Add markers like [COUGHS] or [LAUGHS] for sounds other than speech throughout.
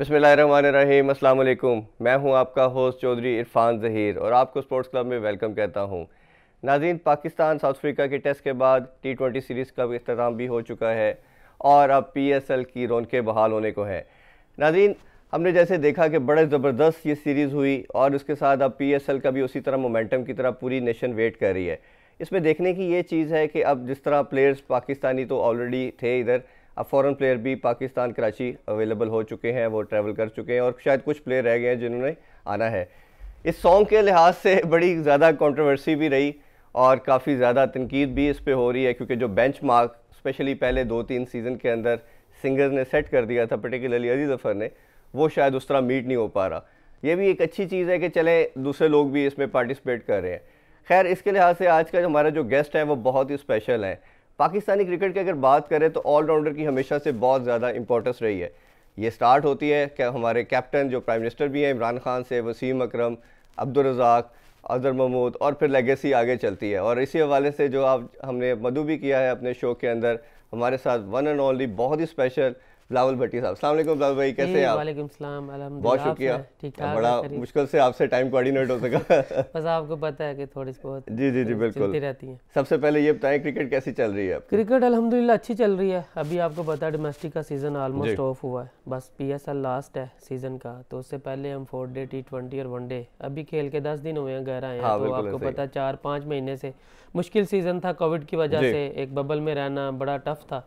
बसमीम अल्लाम मैं हूं आपका होस्ट चौधरी इरफान जहीर और आपको स्पोर्ट्स क्लब में वेलकम कहता हूं नाजीन पाकिस्तान साउथ अफ्रीका के टेस्ट के बाद टी ट्वेंटी सीरीज़ का अख्ताम भी हो चुका है और अब पी एस एल की रौनकें बहाल होने को है नाजीन हमने जैसे देखा कि बड़े ज़बरदस्त ये सीरीज़ हुई और उसके साथ अब पी एस एल का भी उसी तरह मोमेंटम की तरह पूरी नेशन वेट कर रही है इसमें देखने की ये चीज़ है कि अब जिस तरह प्लेयर्स पाकिस्तानी तो ऑलरेडी थे इधर अब फ़ॉरन प्लेयर भी पाकिस्तान कराची अवेलेबल हो चुके हैं वो ट्रैवल कर चुके हैं और शायद कुछ प्लेयर रह गए हैं जिन्होंने आना है इस सॉन्ग के लिहाज से [LAUGHS] बड़ी ज़्यादा कंट्रोवर्सी भी रही और काफ़ी ज़्यादा तनकीद भी इस पर हो रही है क्योंकि जो बेंच मार्क स्पेशली पहले दो तीन सीज़न के अंदर सिंगर ने सेट कर दिया था पर्टिकुलरली अली जफ़र ने वो शायद उस तरह मीट नहीं हो पा रहा ये भी एक अच्छी चीज़ है कि चले दूसरे लोग भी इसमें पार्टिसिपेट कर रहे हैं खैर इसके लिहाज से आज का हमारा जो गेस्ट है वो बहुत ही स्पेशल है पाकिस्तानी क्रिकेट की अगर बात करें तो ऑलराउंडर की हमेशा से बहुत ज़्यादा इंपॉर्टेंस रही है ये स्टार्ट होती है क्या हमारे कैप्टन जो प्राइम मिनिस्टर भी हैं इमरान खान से वसीम अक्रम अब्दुलरजाक अजहर महमूद और फिर लेगेसी आगे चलती है और इसी हवाले से जो आप हमने मधु भी किया है अपने शो के अंदर हमारे साथ वन एंड ओनली बहुत ही स्पेशल बिलावल भट्टी साहब सलाम बिलावल भाई कैसे हैं आप वालेकुम सलाम बहुत शुक्रिया ठीक है बड़ा मुश्किल से आपसे टाइम कोऑर्डिनेट हो सका [LAUGHS] बस आपको पता है कि थोड़ी बहुत जी जी जी बिल्कुल रहती है सबसे पहले ये बताएं क्रिकेट कैसी चल रही है क्रिकेट अल्हम्दुलिल्लाह अच्छी चल रही है अभी आपको पता डोमेस्टिक का सीज़न ऑलमोस्ट ऑफ हुआ है बस पी लास्ट है सीज़न का तो उससे पहले हम फोर डे टी ट्वेंटी और वन डे अभी खेल के दस दिन हुए हैं गहरा आए हैं हाँ, तो आपको पता चार पाँच महीने से मुश्किल सीज़न था कोविड की वजह से एक बबल में रहना बड़ा टफ था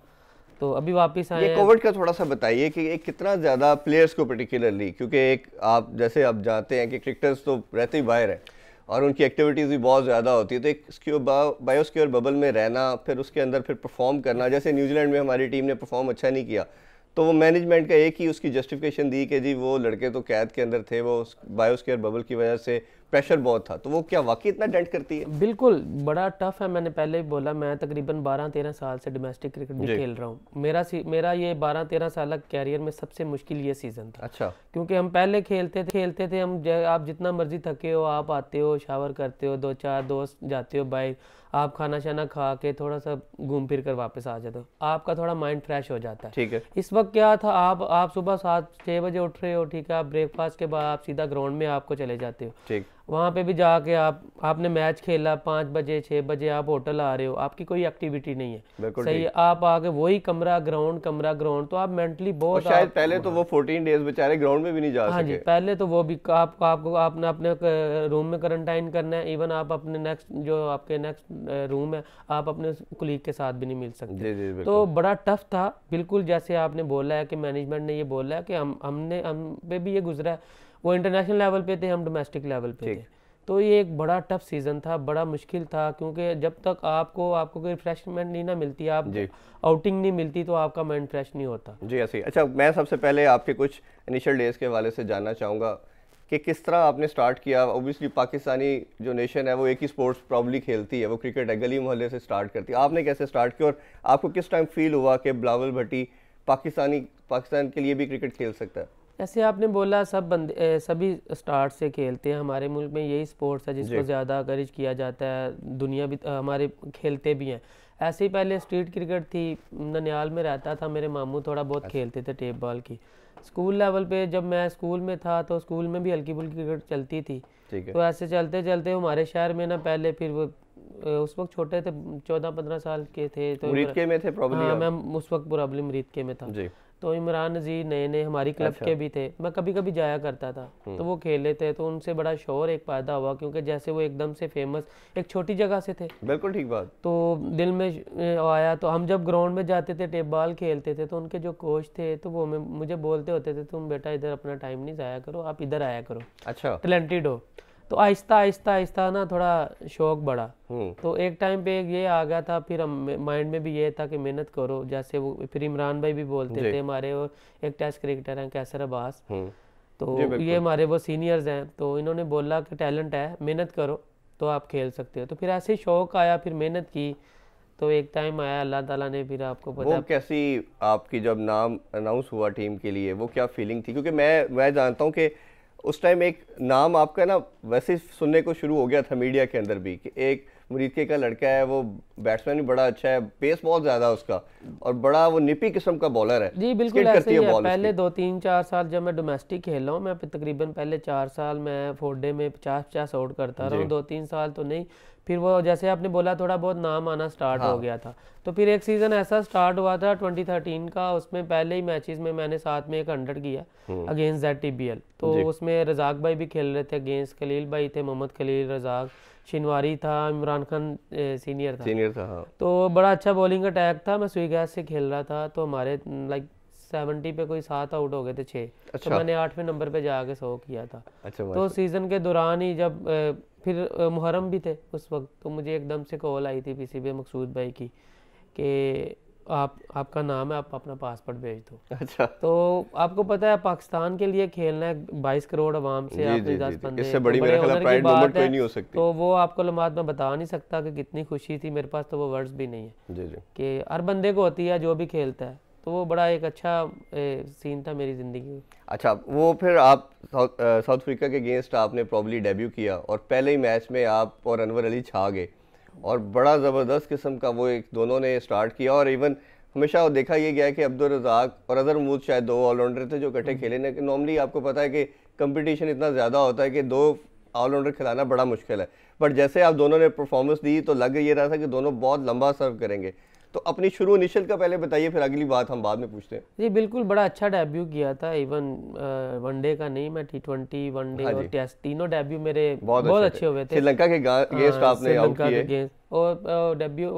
तो अभी वापस आए कोविड का थोड़ा सा बताइए कि एक कितना ज़्यादा प्लेयर्स को पर्टिकुलरली क्योंकि एक आप जैसे आप जानते हैं कि क्रिकेटर्स तो रहते ही बाहर हैं और उनकी एक्टिविटीज़ भी बहुत ज़्यादा होती है तो एक बायोस्क्योर बबल में रहना फिर उसके अंदर फिर परफॉर्म करना जैसे न्यूजीलैंड में हमारी टीम ने परफॉर्म अच्छा नहीं किया तो वो मैनेजमेंट का एक ही उसकी जस्टिफिकेशन दी कि जी वो लड़के तो कैद के अंदर थे वो बायोस्केयर बबल की वजह से प्रेशर बहुत था तो वो क्या वाकई इतना डेंट करती है बिल्कुल बड़ा टफ है मैंने पहले ही बोला मैं तकरीबन 12-13 साल से डोमेस्टिक क्रिकेट भी खेल रहा हूँ मेरा मेरा ये 12-13 साल कैरियर में सबसे मुश्किल ये सीज़न था अच्छा क्योंकि हम पहले खेलते थे खेलते थे हम आप जितना मर्जी थके हो आप आते हो शावर करते हो दो चार दोस्त जाते हो बाइक आप खाना शाना खा के थोड़ा सा घूम फिर कर वापस आ जाते हो आपका थोड़ा माइंड फ्रेश हो जाता है ठीक है इस वक्त क्या था आप आप सुबह सात छः बजे उठ रहे हो ठीक है आप ब्रेकफास्ट के बाद आप सीधा ग्राउंड में आपको चले जाते हो ठीक वहाँ पे भी जाके आप आपने मैच खेला पाँच बजे छः बजे आप होटल आ रहे हो आपकी कोई एक्टिविटी नहीं है सही आप आके वही कमरा ग्राउंड कमरा ग्राउंड तो आप मेंटली बहुत शायद पहले तो वो फोर्टीन डेज बेचारे ग्राउंड में भी नहीं जा हाँ जी पहले तो वो भी आप, आपको आपने अपने रूम में क्वारंटाइन करना है इवन आप अपने नेक्स्ट जो आपके नेक्स्ट रूम है आप अपने कुलीग के साथ भी नहीं मिल सकते तो बड़ा टफ था बिल्कुल जैसे आपने बोला है कि मैनेजमेंट ने ये बोला है कि हम हमने हम पे भी ये गुजरा है वो इंटरनेशनल लेवल पे थे हम डोमेस्टिक लेवल पे थे तो ये एक बड़ा टफ सीज़न था बड़ा मुश्किल था क्योंकि जब तक आपको आपको कोई रिफ्रेशमेंट नहीं ना मिलती आप आउटिंग नहीं मिलती तो आपका माइंड फ्रेश नहीं होता जी ऐसे अच्छा मैं सबसे पहले आपके कुछ इनिशियल डेज़ के हवाले से जानना चाहूँगा कि किस तरह आपने स्टार्ट किया ओबियसली पाकिस्तानी जो नेशन है वो एक ही स्पोर्ट्स प्रॉब्ली खेलती है वो क्रिकेट है गली मोहल्ले से स्टार्ट करती है आपने कैसे स्टार्ट किया और आपको किस टाइम फील हुआ कि बिलावल भट्टी पाकिस्तानी पाकिस्तान के लिए भी क्रिकेट खेल सकता है ऐसे आपने बोला सब बंद सभी स्टार्ट से खेलते हैं हमारे मुल्क में यही स्पोर्ट्स है जिसको ज़्यादा करेज किया जाता है दुनिया भी हमारे खेलते भी हैं ऐसे ही पहले स्ट्रीट क्रिकेट थी ननियाल में रहता था मेरे मामू थोड़ा बहुत अच्छा। खेलते थे टेप बॉल की स्कूल लेवल पे जब मैं स्कूल में था तो स्कूल में भी हल्की फुल्की क्रिकेट चलती थी तो ऐसे चलते चलते हमारे शहर में ना पहले फिर वो उस वक्त छोटे थे चौदह पंद्रह साल के थे तो हाँ, मैं उस वक्त पूरा मरीद के में था तो इमरान जी नए नए हमारी क्लब अच्छा। के भी थे मैं कभी कभी जाया करता था हम्म। तो वो खेले थे तो उनसे बड़ा शोर एक पैदा हुआ क्योंकि जैसे वो एकदम से फेमस एक छोटी जगह से थे बिल्कुल ठीक बात तो दिल में आया तो हम जब ग्राउंड में जाते थे टेप बॉल खेलते थे तो उनके जो कोच थे तो वो मुझे बोलते होते थे तुम बेटा इधर अपना टाइम नहीं ज़ाया करो आप इधर आया करो अच्छा टैलेंटेड हो तो आहिस्ता आहिस्ता आहिस्ता ना थोड़ा शौक बढ़ा हम्म। तो एक टाइम पे ये आ गया था फिर माइंड में भी ये था कि मेहनत करो जैसे वो फिर इमरान भाई भी बोलते थे हमारे वो एक टेस्ट क्रिकेटर हैं कैसर अब्बास हम्म। तो ये हमारे वो सीनियर्स हैं तो इन्होंने बोला कि टैलेंट है मेहनत करो तो आप खेल सकते हो तो फिर ऐसे शौक आया फिर मेहनत की तो एक टाइम आया अल्लाह ताला ने फिर आपको पता वो कैसी आपकी जब नाम अनाउंस हुआ टीम के लिए वो क्या फीलिंग थी क्योंकि मैं मैं जानता हूँ कि उस टाइम एक नाम आपका ना वैसे सुनने को शुरू हो गया था मीडिया के अंदर भी कि एक मुरीदके का लड़का है वो बैट्समैन भी बड़ा अच्छा है पेस बहुत ज़्यादा उसका और बड़ा वो निपी किस्म का बॉलर है जी बिल्कुल ऐसे ही है पहले दो तीन चार साल जब मैं डोमेस्टिक खेल रहा हूँ मैं तकरीबन पहले चार साल मैं फोर डे में पचास पचास आउट करता रहा हूँ दो तीन साल तो नहीं फिर वो जैसे आपने बोला थोड़ा बहुत नाम आना स्टार्ट हाँ। हो गया था तो फिर एक सीज़न ऐसा स्टार्ट हुआ था 2013 का उसमें पहले ही मैचेस में मैंने साथ में एक हंड्रेड किया अगेंस्ट दैट टी तो उसमें रजाक भाई भी खेल रहे थे अगेंस्ट खलील भाई थे मोहम्मद खलील रजाक शिनवारी था इमरान खान सीनियर था सीनियर था हाँ। तो बड़ा अच्छा बॉलिंग अटैक था मैं स्वीगैस से खेल रहा था तो हमारे लाइक सेवेंटी पे कोई सात आउट हो गए थे छः तो अच्छा। तो मैंने आठवें नंबर पे जाके सौ किया था अच्छा तो सीज़न के दौरान ही जब फिर मुहर्रम भी थे उस वक्त तो मुझे एकदम से कॉल आई थी पीसीबी मकसूद भाई की कि आप आपका नाम है आप अपना पासपोर्ट भेज दो अच्छा तो आपको पता है पाकिस्तान के लिए खेलना है बाईस करोड़ अवाम से बंदे इससे बड़ी तो मेरे ख्याल प्राइड मोमेंट कोई नहीं हो सकती तो वो आपको लम्बात में बता नहीं सकता कि कितनी खुशी थी मेरे पास तो वो वर्ड्स भी नहीं है जी जी कि हर बंदे को होती है जो भी खेलता है तो वो बड़ा एक अच्छा ए, सीन था मेरी ज़िंदगी में अच्छा वो फिर आप साउथ अफ्रीका के अगेंस्ट आपने प्रॉब्ली डेब्यू किया और पहले ही मैच में आप और अनवर अली छा गए और बड़ा ज़बरदस्त किस्म का वो एक दोनों ने स्टार्ट किया और इवन हमेशा वो देखा ये गया कि अब्दुल रजाक और अजहर महमूद शायद दो ऑलराउंडर थे जो इकट्ठे हम्म। खेले ना नॉर्मली आपको पता है कि कंपटीशन इतना ज़्यादा होता है कि दो ऑलराउंडर खिलाना बड़ा मुश्किल है बट जैसे आप दोनों ने परफॉर्मेंस दी तो लग ये रहा था कि दोनों बहुत लंबा सर्व करेंगे तो अपनी शुरू इनिशियल का पहले बताइए फिर अगली बात हम बाद में पूछते हैं जी बिल्कुल बड़ा अच्छा डेब्यू किया था इवन वनडे का नहीं मैं टी ट्वेंटी वनडे और टेस्ट तीनों डेब्यू मेरे बहुत, बहुत अच्छे, अच्छे हुए थे श्रीलंका के गेस्ट आपने हाँ, और डेब्यू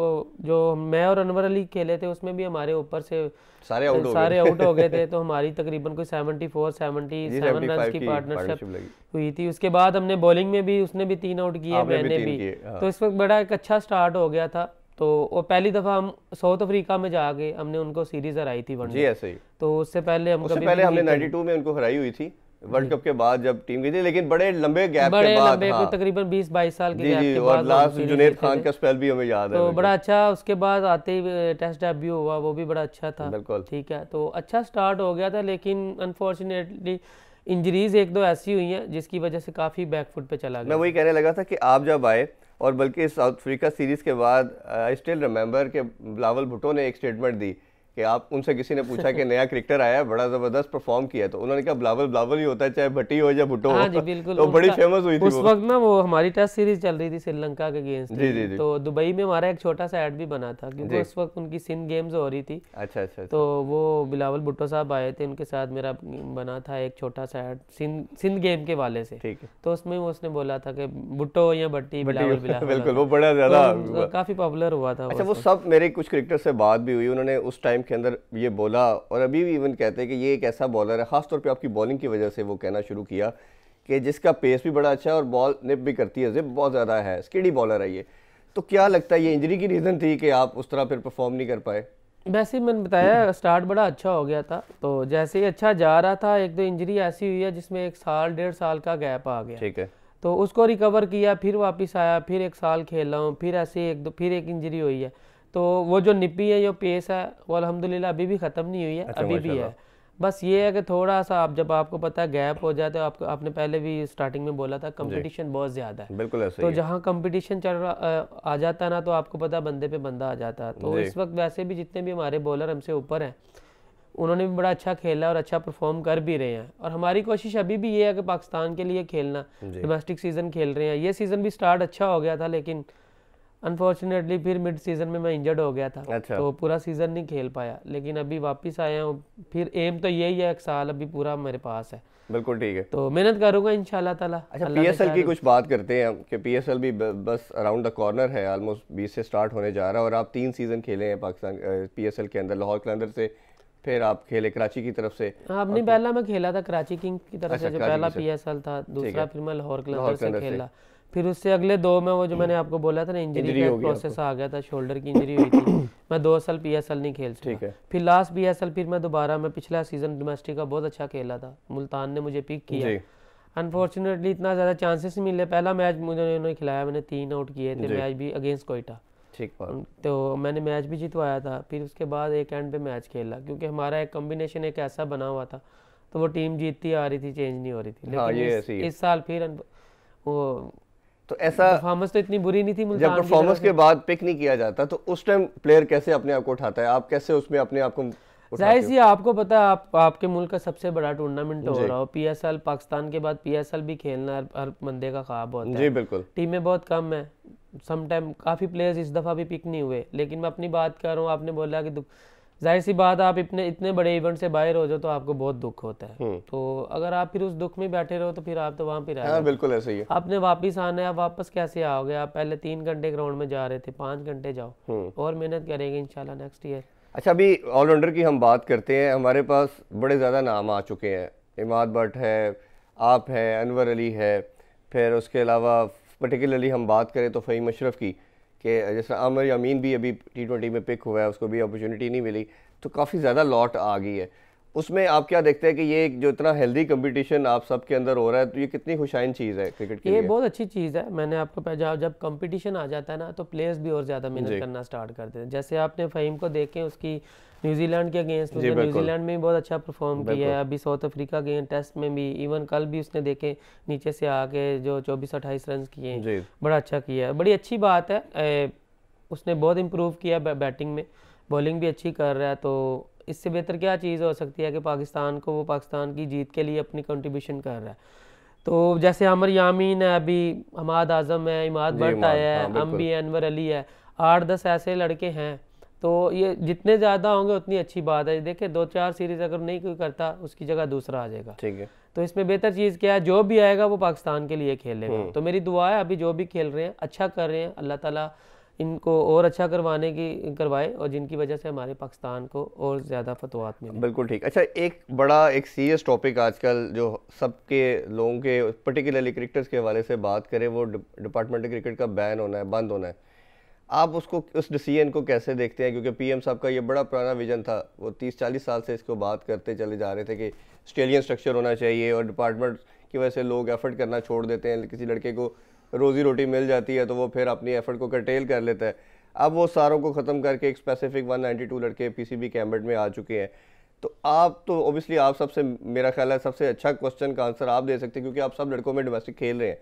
जो मैं और अनवर अली खेले थे उसमें भी हमारे ऊपर से सारे आउट सारे आउट हो गए थे तो हमारी तकरीबन कोई seventy four seventy seven run की पार्टनरशिप हुई थी उसके बाद हमने बॉलिंग में भी उसने भी तीन आउट किए मैंने भी, भी। हाँ। तो इस वक्त बड़ा एक अच्छा स्टार्ट हो गया था तो वो पहली दफ़ा हम साउथ अफ्रीका में जाके हमने उनको सीरीज हराई थी जी ऐसे ही तो उससे पहले हम उससे पहले हमने 92 में उनको हराई हुई थी वर्ल्ड कप के बाद जब टीम गई थी लेकिन बड़े लंबे गैप बड़े के बाद लंबे हाँ। तकरीबन 20 22 साल के गैप के बाद लास्ट जुनेद खान का स्पेल भी हमें याद है तो बड़ा अच्छा उसके बाद आते ही टेस्ट डेब्यू हुआ वो भी बड़ा अच्छा था बिल्कुल ठीक है तो अच्छा स्टार्ट हो गया था लेकिन अनफॉर्चुनेटली इंजरीज एक दो ऐसी हुई हैं जिसकी वजह से काफ़ी बैकफुट पे चला गया मैं वही कहने लगा था कि आप जब आए और बल्कि साउथ अफ्रीका सीरीज़ के बाद आई स्टिल रिमेंबर के बिलावल भुटो ने एक स्टेटमेंट दी कि आप उनसे किसी ने पूछा कि नया क्रिकेटर आया है बड़ा जबरदस्त परफॉर्म किया तो उन्होंने कहा ब्लावल ब्लावल ही होता है चाहे भट्टी हो या भुट्टो हाँ जी बिल्कुल तो बड़ी फेमस हुई थी उस वक्त ना वो हमारी टेस्ट सीरीज चल रही थी श्रीलंका के अगेंस्ट जी जी तो दुबई में हमारा एक छोटा सा एड भी बना था क्योंकि उस वक्त उनकी सिंध गेम्स हो रही थी अच्छा अच्छा, अच्छा। तो वो बिलावल भुट्टो साहब आए थे उनके साथ मेरा बना था एक छोटा सा एड सिंध गेम के वाले से ठीक है तो उसमें उसने बोला था कि भुट्टो या भट्टी [LAUGHS] बिल्कुल वो बड़ा ज्यादा तो काफी पॉपुलर हुआ था अच्छा वो सब मेरे कुछ क्रिकेटर से बात भी हुई उन्होंने उस टाइम टाइम के अंदर ये बोला और अभी भी इवन कहते हैं कि ये एक ऐसा बॉलर है ख़ासतौर पर आपकी बॉलिंग की वजह से वो कहना शुरू किया कि जिसका पेस भी बड़ा अच्छा है और बॉल निप भी करती है जिप बहुत ज़्यादा है स्किडी बॉलर है ये तो क्या लगता है ये इंजरी की रीज़न थी कि आप उस तरह फिर परफॉर्म नहीं कर पाए वैसे ही मैंने बताया स्टार्ट बड़ा अच्छा हो गया था तो जैसे ही अच्छा जा रहा था एक दो इंजरी ऐसी हुई है जिसमें एक साल डेढ़ साल का गैप आ गया ठीक है तो उसको रिकवर किया फिर वापस आया फिर एक साल खेला हूँ फिर ऐसे एक दो फिर एक इंजरी हुई है तो वो जो निपी है जो पेस है वो अलहमदिल्ला अभी भी ख़त्म नहीं हुई है अच्छा, अभी भी है बस ये है कि थोड़ा सा आप जब आपको पता है गैप हो जाता है आपको आपने पहले भी स्टार्टिंग में बोला था कंपटीशन बहुत ज़्यादा है बिल्कुल ऐसे तो जहाँ कंपटीशन चल रहा आ जाता ना तो आपको पता बंदे पे बंदा आ जाता है तो इस वक्त वैसे भी जितने भी हमारे बॉलर हमसे ऊपर हैं उन्होंने भी बड़ा अच्छा खेला और अच्छा परफॉर्म कर भी रहे हैं और हमारी कोशिश अभी भी ये है कि पाकिस्तान के लिए खेलना डोमेस्टिक सीज़न खेल रहे हैं ये सीज़न भी स्टार्ट अच्छा हो गया था लेकिन अनफॉर्चुनेटली फिर मिड सीजन में मैं इंजर्ड हो गया था अच्छा। तो पूरा सीजन नहीं खेल पाया लेकिन अभी वापस आया हूँ फिर एम तो यही है एक साल अभी पूरा मेरे पास है बिल्कुल ठीक है तो मेहनत करूंगा इंशाल्लाह ताला अच्छा पीएसएल की कुछ बात करते हैं कि पीएसएल भी बस अराउंड द कॉर्नर है ऑलमोस्ट बीस से स्टार्ट होने जा रहा है और आप तीन सीजन खेले हैं पाकिस्तान पीएसएल के अंदर लाहौर के अंदर से फिर आप खेले कराची की तरफ से आपने हाँ, पहला मैं खेला था कराची किंग की तरफ अच्छा, से जो पहला पीएसएल था दूसरा फिर मैं लाहौर के अंदर से खेला फिर उससे अगले दो में वो जो मैंने आपको बोला था ना इंजरी का प्रोसेस आ गया था शोल्डर की इंजरी हुई थी [COUGHS] मैं दो साल पीएसएल नहीं खेल सका फिर लास्ट पीएसएल फिर मैं दोबारा मैं पिछला सीजन डोमेस्टिक का बहुत अच्छा खेला था मुल्तान ने मुझे पिक किया अनफॉर्चुनेटली इतना ज़्यादा चांसेस मिले पहला मैच मुझे उन्होंने खिलाया मैंने तीन आउट किए थे मैच भी अगेंस्ट कोयटा ठीक तो मैंने मैच भी जितवाया था फिर उसके बाद एक एंड पे मैच खेला क्योंकि हमारा एक कॉम्बिनेशन एक ऐसा बना हुआ था तो वो टीम जीतती आ रही थी चेंज नहीं हो रही थी हाँ, लेकिन हाँ, इस, इस साल फिर वो तो ऐसा परफॉर्मेंस तो इतनी बुरी नहीं थी जब परफॉर्मेंस के बाद पिक नहीं किया जाता तो उस टाइम प्लेयर कैसे अपने आप को उठाता है आप कैसे उसमें अपने आप को जाहिर सी आपको पता है आप आपके मुल्क का सबसे बड़ा टूर्नामेंट हो रहा हो पीएसएल पाकिस्तान के बाद पीएसएल भी खेलना हर, हर बंदे का ख्वाब होता है जी बिल्कुल टीमें बहुत कम है समटाइम काफ़ी प्लेयर्स इस दफ़ा भी पिक नहीं हुए लेकिन मैं अपनी बात कर रहा हूँ आपने बोला कि जाहिर सी बात आप इतने इतने बड़े इवेंट से बाहर हो जाओ तो आपको बहुत दुख होता है हम्म। तो अगर आप फिर उस दुख में बैठे रहो तो फिर आप तो वहाँ पे रहे हाँ, बिल्कुल ऐसे ही है आपने वापस आना है आप वापस कैसे आओगे आप पहले तीन घंटे ग्राउंड में जा रहे थे पाँच घंटे जाओ हम्म। और मेहनत करेंगे इनशाला नेक्स्ट ईयर अच्छा अभी ऑलराउंडर की हम बात करते हैं हमारे पास बड़े ज़्यादा नाम आ चुके हैं इमाद भट्ट है आप है अनवर अली है फिर उसके अलावा पर्टिकुलरली हम बात करें तो फ़हीम अशरफ की कि जैसे आमर यामीन भी अभी टी ट्वेंटी में पिक हुआ है उसको भी अपॉर्चुनिटी नहीं मिली तो काफ़ी ज़्यादा लॉट आ गई है उसमें आप क्या देखते हैं कि ये जो इतना हेल्दी कंपटीशन आप सब के अंदर हो रहा है तो ये कितनी खुशाइन चीज़ है क्रिकेट की ये बहुत अच्छी चीज़ है मैंने आपको जब जब कंपटीशन आ जाता है ना तो प्लेयर्स भी और ज़्यादा मेहनत करना स्टार्ट करते हैं जैसे आपने फ़हीम को देखें उसकी न्यूजीलैंड के अगेंस्ट मतलब उसने न्यूजीलैंड में भी बहुत अच्छा परफॉर्म किया है अभी साउथ अफ्रीका के टेस्ट में भी इवन कल भी उसने देखे नीचे से आके जो चौबीस अट्ठाईस रन किए बड़ा अच्छा किया है बड़ी अच्छी बात है ए, उसने बहुत इम्प्रूव किया बैटिंग में बॉलिंग भी अच्छी कर रहा है तो इससे बेहतर क्या चीज़ हो सकती है कि पाकिस्तान को वो पाकिस्तान की जीत के लिए अपनी कंट्रीब्यूशन कर रहा है तो जैसे अमर यामीन है अभी हमाद आजम है इमाद भट्ट आया है हाँ, हम भी अनवर अली है आठ दस ऐसे लड़के हैं तो ये जितने ज़्यादा होंगे उतनी अच्छी बात है देखिए दो चार सीरीज़ अगर नहीं कोई करता उसकी जगह दूसरा आ जाएगा ठीक है तो इसमें बेहतर चीज़ क्या है जो भी आएगा वो पाकिस्तान के लिए खेलेगा हम्म। तो मेरी दुआ है अभी जो भी खेल रहे हैं अच्छा कर रहे हैं अल्लाह ताला इनको और अच्छा करवाने की करवाए और जिनकी वजह से हमारे पाकिस्तान को और ज़्यादा फतवात मिले बिल्कुल ठीक अच्छा एक बड़ा एक सीरियस टॉपिक आजकल जो सबके लोगों के पर्टिकुलरली क्रिकेटर्स के हवाले से बात करें वो डिपार्टमेंट क्रिकेट का बैन होना है बंद होना है आप उसको उस डिसीजन को कैसे देखते हैं क्योंकि पीएम साहब का ये बड़ा पुराना विजन था वो 30-40 साल से इसको बात करते चले जा रहे थे कि ऑस्ट्रेलियन स्ट्रक्चर होना चाहिए और डिपार्टमेंट की वजह से लोग एफर्ट करना छोड़ देते हैं किसी लड़के को रोज़ी रोटी मिल जाती है तो वो फिर अपनी एफर्ट को कटेल कर लेता है अब वो सारों को ख़त्म करके एक स्पेसिफिक वन लड़के पी कैंबर्ट में आ चुके हैं तो आप तो ओबियसली आप सबसे मेरा ख्याल है सबसे अच्छा क्वेश्चन का आंसर आप दे सकते हैं क्योंकि आप सब लड़कों में डोमेस्टिक खेल रहे हैं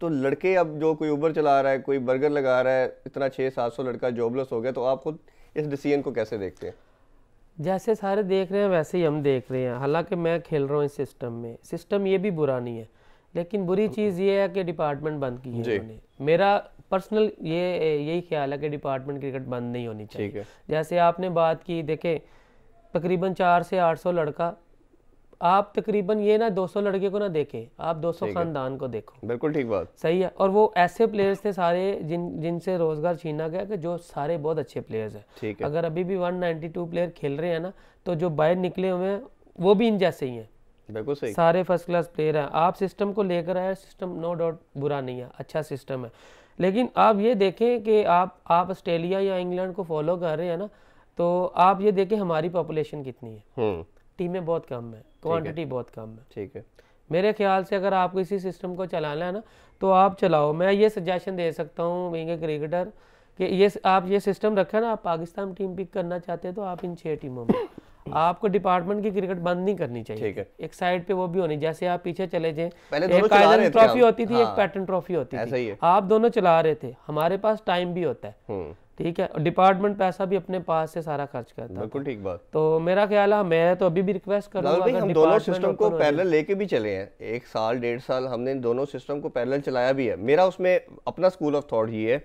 तो लड़के अब जो कोई उबर चला रहा है कोई बर्गर लगा रहा है इतना छः सात सौ लड़का जॉबलेस हो गया तो आप खुद इस डिसीजन को कैसे देखते हैं जैसे सारे देख रहे हैं वैसे ही हम देख रहे हैं हालांकि मैं खेल रहा हूँ इस सिस्टम में सिस्टम ये भी बुरा नहीं है लेकिन बुरी हम्म, हम्म। चीज़ ये है कि डिपार्टमेंट बंद की है मेरा पर्सनल ये यही ख्याल है कि डिपार्टमेंट क्रिकेट बंद नहीं होनी चाहिए जैसे आपने बात की देखे तकरीबन चार से आठ सौ लड़का आप तकरीबन ये ना 200 लड़के को ना देखें आप 200 खानदान को देखो बिल्कुल ठीक बात सही है और वो ऐसे प्लेयर्स थे सारे जिन जिनसे रोजगार छीना गया कि जो सारे बहुत अच्छे प्लेयर्स हैं ठीक है अगर अभी भी 192 प्लेयर खेल रहे हैं ना तो जो बाहर निकले हुए हैं वो भी इन जैसे ही हैं बिल्कुल सही सारे फर्स्ट क्लास प्लेयर हैं आप सिस्टम को लेकर आए सिस्टम नो डाउट बुरा नहीं है अच्छा सिस्टम है लेकिन आप ये देखें कि आप आप ऑस्ट्रेलिया या इंग्लैंड को फॉलो कर रहे हैं ना तो आप ये देखें हमारी पॉपुलेशन कितनी है हम्म। टीमें बहुत कम है क्वांटिटी बहुत कम है ठीक है मेरे ख्याल से अगर आप किसी सिस्टम को चलाना है ना तो आप चलाओ मैं ये सजेशन दे सकता हूँ बींग ए क्रिकेटर कि ये आप ये सिस्टम रखें ना आप पाकिस्तान टीम पिक करना चाहते हैं तो आप इन छः टीमों में [COUGHS] आपको डिपार्टमेंट की क्रिकेट बंद नहीं करनी चाहिए ठीक है एक साइड पे वो भी होनी जैसे आप पीछे चले जाए एक कायदन ट्रॉफी होती थी हाँ। एक पैटर्न ट्रॉफी होती थी आप दोनों चला रहे थे हमारे पास टाइम भी होता है हम्म। ठीक है डिपार्टमेंट पैसा भी अपने पास से सारा खर्च करता है बिल्कुल ठीक बात तो मेरा ख्याल है मैं तो अभी भी रिक्वेस्ट कर हूँ हम दोनों सिस्टम को पैरेलल लेके भी चले हैं एक साल डेढ़ साल हमने इन दोनों सिस्टम को पैरेलल चलाया भी है मेरा उसमें अपना स्कूल ऑफ थॉट ये है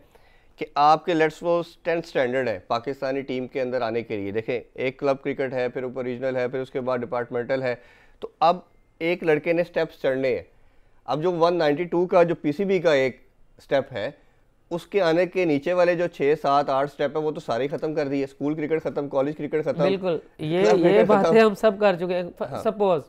कि आपके लेट्स वो टेंथ स्टैंडर्ड है पाकिस्तानी टीम के अंदर आने के लिए देखें एक क्लब क्रिकेट है फिर ऊपर रीजनल है फिर उसके बाद डिपार्टमेंटल है तो अब एक लड़के ने स्टेप्स चढ़ने हैं अब जो 192 का जो पीसीबी का एक स्टेप है उसके आने के नीचे वाले जो छह सात आठ स्टेप है वो तो सारे खत्म कर दिए स्कूल क्रिकेट खत्म कॉलेज क्रिकेट खत्म बिल्कुल ये ये बातें हम सब कर चुके हैं हाँ। सपोज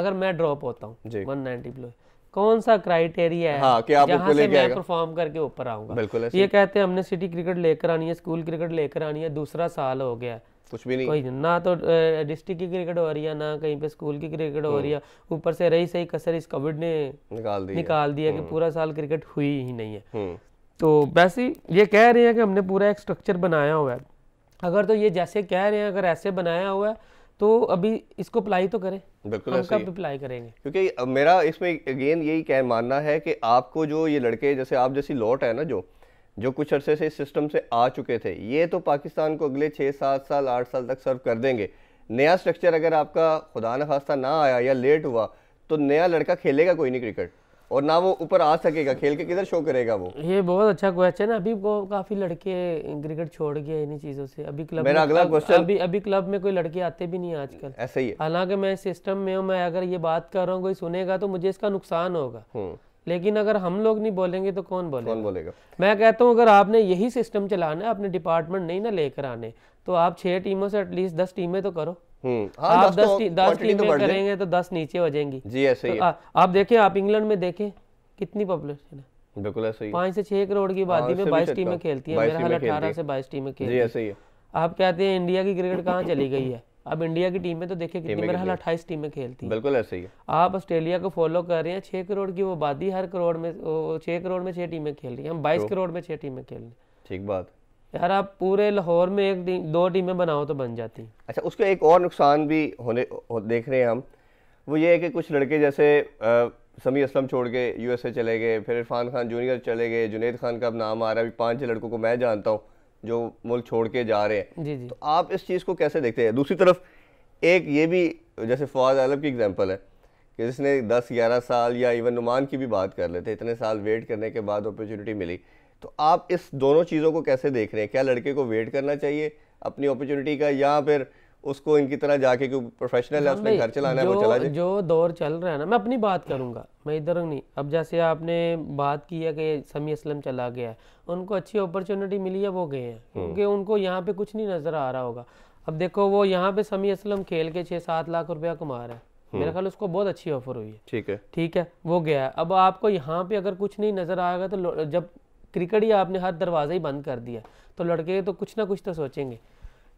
अगर मैं ड्रॉप होता हूँ वन नाइनटी प्लस कौन सा क्राइटेरिया है हाँ, कि आप जहां से मैं परफॉर्म करके ऊपर आऊंगा बिल्कुल ये कहते हैं हमने सिटी क्रिकेट लेकर आनी है स्कूल क्रिकेट लेकर आनी है दूसरा साल हो गया कुछ भी नहीं कोई ना तो डिस्ट्रिक्ट की क्रिकेट हो रही है ना कहीं पे स्कूल की क्रिकेट हो हम्म। रही है ऊपर से रही सही कसर इस कोविड ने निकाल दी निकाल दिया कि हम्म। पूरा साल क्रिकेट हुई ही नहीं है हम्म। तो वैसे ही ये कह रहे हैं कि हमने पूरा एक स्ट्रक्चर बनाया हुआ है अगर तो ये जैसे कह रहे हैं अगर ऐसे बनाया हुआ है तो अभी इसको अप्लाई तो करें बिल्कुल हम कब अप्लाई करेंगे क्योंकि मेरा इसमें अगेन यही कह मानना है कि आपको जो ये लड़के जैसे आप जैसी लौट है ना जो जो कुछ अरसे से इस सिस्टम से आ चुके थे ये तो पाकिस्तान को अगले छः सात साल आठ साल तक सर्व कर देंगे नया स्ट्रक्चर अगर आपका खुदा न खास्ता ना आया या लेट हुआ तो नया लड़का खेलेगा कोई नहीं क्रिकेट और ना वो ऊपर आ सकेगा खेल के किधर शो करेगा वो ये बहुत अच्छा क्वेश्चन है अभी काफी लड़के क्रिकेट छोड़ गए इन चीजों से अभी क्लब मेरा अगला क्वेश्चन अभी अभी क्लब में कोई लड़के आते भी नहीं आजकल ऐसा ही हालांकि मैं सिस्टम में हूँ मैं अगर ये बात कर रहा हूँ कोई सुनेगा तो मुझे इसका नुकसान होगा हम्म। लेकिन अगर हम लोग नहीं बोलेंगे तो कौन बोलेगा कौन बोलेगा मैं कहता हूँ अगर आपने यही सिस्टम चलाना है अपने डिपार्टमेंट नहीं ना लेकर आने तो आप छह टीमों से एटलीस्ट दस टीमें तो करो हम्म। हाँ, आप दस तो दस तो करेंगे तो दस नीचे हो जाएंगी जी ऐसे ही तो आप देखें आप इंग्लैंड में देखें कितनी पॉपुलेशन है बिल्कुल ऐसे ही पाँच से छह करोड़ की आबादी में बाईस टीमें खेलती है मेरा हाल अठारह से बाईस टीमें खेलती है आप कहते हैं इंडिया की क्रिकेट कहाँ चली गई है अब इंडिया की टीम में तो देखे कितनी मेरा हाल अट्ठाईस टीमें खेलती है बिल्कुल ऐसे ही आप ऑस्ट्रेलिया को फॉलो कर रहे हैं छह करोड़ की वो आबादी हर करोड़ में छह करोड़ में छह टीमें खेल रही है हम बाईस करोड़ में छह टीमें खेल रही हैं ठीक बात यार आप पूरे लाहौर में एक टीम दो टीमें बनाओ तो बन जाती अच्छा उसके एक और नुकसान भी होने हो, देख रहे हैं हम वो ये है कि कुछ लड़के जैसे आ, समी असलम छोड़ के ए चले गए फिर इरफान खान जूनियर चले गए जुनेद खान का अब नाम आ रहा है अभी पाँच छः लड़कों को मैं जानता हूँ जो मुल्क छोड़ के जा रहे हैं जी जी तो आप इस चीज़ को कैसे देखते हैं दूसरी तरफ एक ये भी जैसे फवाद आलम की एग्जाम्पल है कि जिसने दस ग्यारह साल या इवन नुमान की भी बात कर लेते इतने साल वेट करने के बाद अपॉर्चुनिटी मिली तो आप इस दोनों चीज़ों को कैसे देख रहे हैं क्या लड़के को वेट करना चाहिए अपनी अपॉर्चुनिटी का या फिर उसको इनकी तरह जाके क्योंकि प्रोफेशनल है हाँ उसने घर चलाना है वो चला जो दौर चल रहा है ना मैं अपनी बात करूंगा मैं इधर नहीं अब जैसे आपने बात की है कि समी असलम चला गया है उनको अच्छी अपॉर्चुनिटी मिली है वो गए हैं हम्म। क्योंकि उनको यहाँ पे कुछ नहीं नज़र आ रहा होगा अब देखो वो यहाँ पे समी असलम खेल के छह सात लाख रुपया कमा रहा है हम्म। मेरा ख्याल उसको बहुत अच्छी ऑफर हुई है ठीक है ठीक है वो गया है अब आपको यहाँ पे अगर कुछ नहीं नजर आएगा तो जब क्रिकेट ही आपने हर दरवाज़ा ही बंद कर दिया तो लड़के तो कुछ ना कुछ तो सोचेंगे